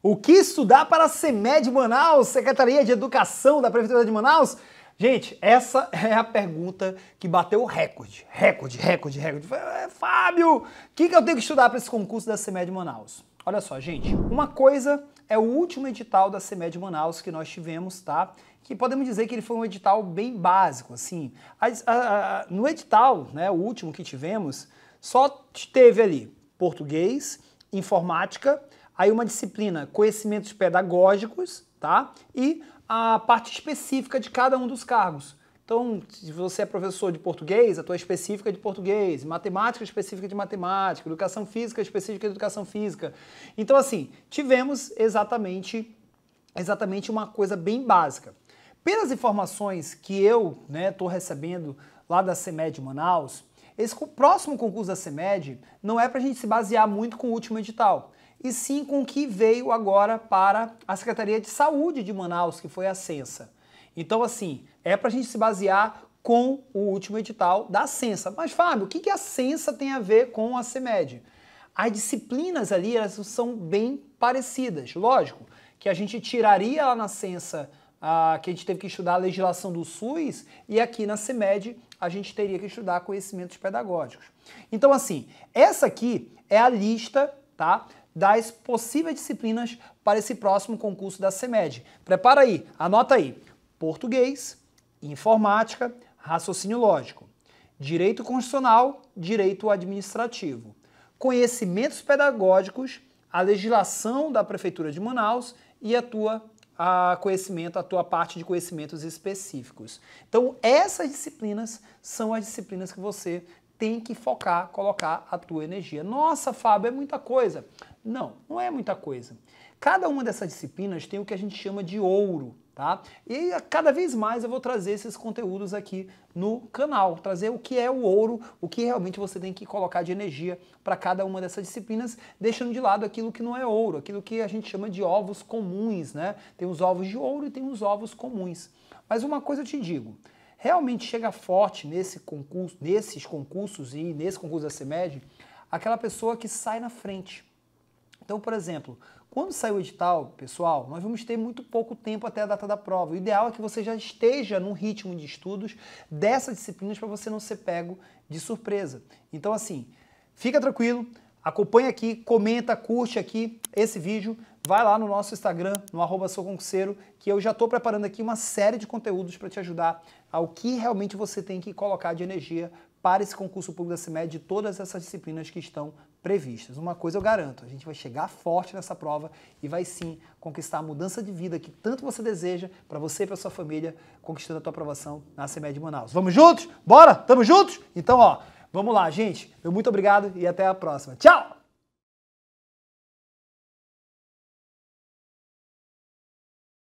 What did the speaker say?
O que estudar para a CEMED Manaus, Secretaria de Educação da Prefeitura de Manaus? Gente, essa é a pergunta que bateu recorde, recorde, recorde, recorde. É, Fábio, o que, que eu tenho que estudar para esse concurso da CEMED Manaus? Olha só, gente, uma coisa é o último edital da CEMED Manaus que nós tivemos, tá? Que podemos dizer que ele foi um edital bem básico, assim. no edital, né, o último que tivemos, só teve ali português, informática, Aí uma disciplina, conhecimentos pedagógicos, tá? E a parte específica de cada um dos cargos. Então, se você é professor de português, a tua específica é de português, matemática específica é de matemática, educação física específica é de educação física. Então, assim, tivemos exatamente exatamente uma coisa bem básica. Pelas informações que eu estou né, recebendo lá da CEMED Manaus, esse próximo concurso da CEMED não é para a gente se basear muito com o último edital e sim com o que veio agora para a Secretaria de Saúde de Manaus, que foi a Censa. Então, assim, é para a gente se basear com o último edital da Censa. Mas, Fábio, o que a Censa tem a ver com a CEMED? As disciplinas ali elas são bem parecidas. Lógico que a gente tiraria lá na Censa ah, que a gente teve que estudar a legislação do SUS e aqui na CEMED a gente teria que estudar conhecimentos pedagógicos. Então, assim, essa aqui é a lista tá, das possíveis disciplinas para esse próximo concurso da CEMED. Prepara aí, anota aí: português, informática, raciocínio lógico, direito constitucional, direito administrativo, conhecimentos pedagógicos, a legislação da Prefeitura de Manaus e a tua a conhecimento, a tua parte de conhecimentos específicos. Então, essas disciplinas são as disciplinas que você tem que focar, colocar a tua energia. Nossa, Fábio, é muita coisa. Não, não é muita coisa. Cada uma dessas disciplinas tem o que a gente chama de ouro, tá? E cada vez mais eu vou trazer esses conteúdos aqui no canal, trazer o que é o ouro, o que realmente você tem que colocar de energia para cada uma dessas disciplinas, deixando de lado aquilo que não é ouro, aquilo que a gente chama de ovos comuns, né? Tem os ovos de ouro e tem os ovos comuns. Mas uma coisa eu te digo, realmente chega forte nesse concurso, nesses concursos e nesse concurso da CEMED, aquela pessoa que sai na frente. Então, por exemplo, quando saiu o edital, pessoal, nós vamos ter muito pouco tempo até a data da prova. O ideal é que você já esteja num ritmo de estudos dessas disciplinas para você não ser pego de surpresa. Então, assim, fica tranquilo, acompanha aqui, comenta, curte aqui esse vídeo. Vai lá no nosso Instagram, no arroba que eu já estou preparando aqui uma série de conteúdos para te ajudar ao que realmente você tem que colocar de energia para esse concurso público da CIMED de todas essas disciplinas que estão previstas. Uma coisa eu garanto, a gente vai chegar forte nessa prova e vai sim conquistar a mudança de vida que tanto você deseja para você e para sua família, conquistando a tua aprovação na CIMED Manaus. Vamos juntos? Bora? Tamo juntos? Então, ó, vamos lá, gente. Meu muito obrigado e até a próxima. Tchau!